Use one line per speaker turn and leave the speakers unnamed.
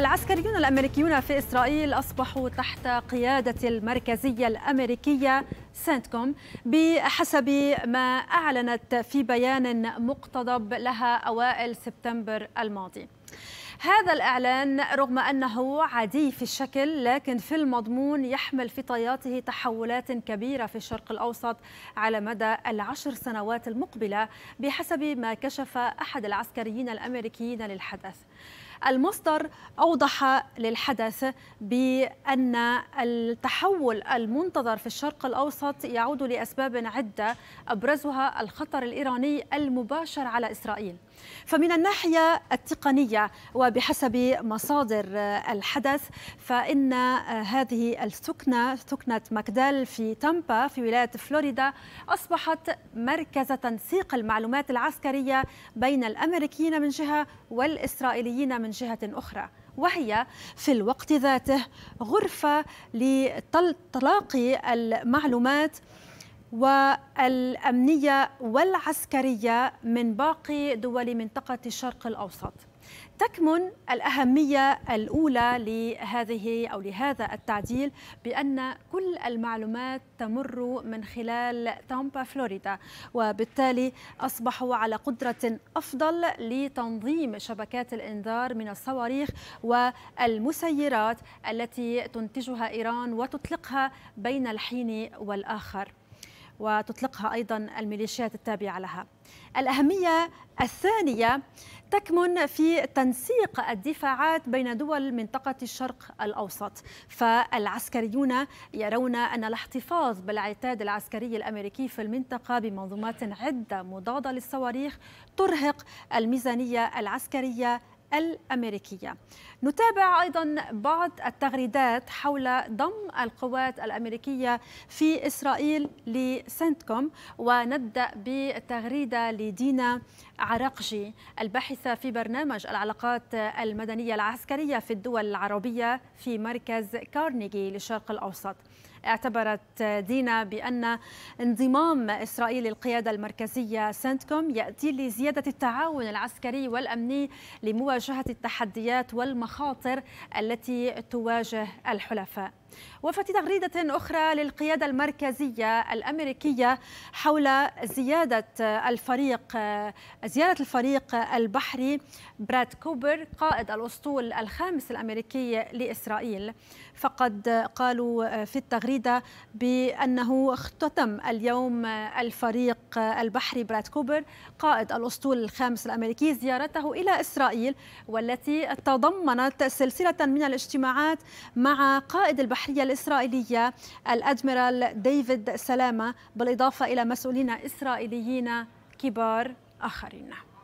العسكريون الامريكيون في اسرائيل اصبحوا تحت قياده المركزيه الامريكيه سنتكوم بحسب ما اعلنت في بيان مقتضب لها اوائل سبتمبر الماضي. هذا الإعلان رغم أنه عادي في الشكل لكن في المضمون يحمل في طياته تحولات كبيرة في الشرق الأوسط على مدى العشر سنوات المقبلة بحسب ما كشف أحد العسكريين الأمريكيين للحدث المصدر أوضح للحدث بأن التحول المنتظر في الشرق الأوسط يعود لأسباب عدة أبرزها الخطر الإيراني المباشر على إسرائيل فمن الناحية التقنية وبحسب مصادر الحدث فإن هذه السكنة سكنة ماكدال في تامبا في ولاية فلوريدا أصبحت مركز تنسيق المعلومات العسكرية بين الأمريكيين من جهة والإسرائيليين من من جهة أخرى وهي في الوقت ذاته غرفة لتلاقي المعلومات والأمنية والعسكرية من باقي دول منطقة الشرق الأوسط تكمن الأهمية الأولى لهذه أو لهذا التعديل بأن كل المعلومات تمر من خلال تامبا فلوريدا وبالتالي أصبحوا على قدرة أفضل لتنظيم شبكات الإنذار من الصواريخ والمسيرات التي تنتجها إيران وتطلقها بين الحين والآخر وتطلقها أيضا الميليشيات التابعة لها الأهمية الثانية تكمن في تنسيق الدفاعات بين دول منطقة الشرق الأوسط فالعسكريون يرون أن الاحتفاظ بالعتاد العسكري الأمريكي في المنطقة بمنظومات عدة مضادة للصواريخ ترهق الميزانية العسكرية الامريكيه. نتابع ايضا بعض التغريدات حول ضم القوات الامريكيه في اسرائيل لسنتكوم ونبدا بتغريده لدينا عراقجي الباحثه في برنامج العلاقات المدنيه العسكريه في الدول العربيه في مركز كارنيجي للشرق الاوسط. اعتبرت دينا بأن انضمام إسرائيل للقيادة المركزية سنتكوم يأتي لزيادة التعاون العسكري والأمني لمواجهة التحديات والمخاطر التي تواجه الحلفاء وفي تغريدة أخرى للقيادة المركزية الأمريكية حول زيادة الفريق زيارة الفريق البحري براد كوبر قائد الأسطول الخامس الأمريكي لإسرائيل فقد قالوا في التغريدة بأنه اختتم اليوم الفريق البحري براد كوبر قائد الأسطول الخامس الأمريكي زيارته إلى إسرائيل والتي تضمنت سلسلة من الاجتماعات مع قائد البحري البحرية الإسرائيلية الأدميرال ديفيد سلامة بالإضافة إلى مسؤولين إسرائيليين كبار آخرين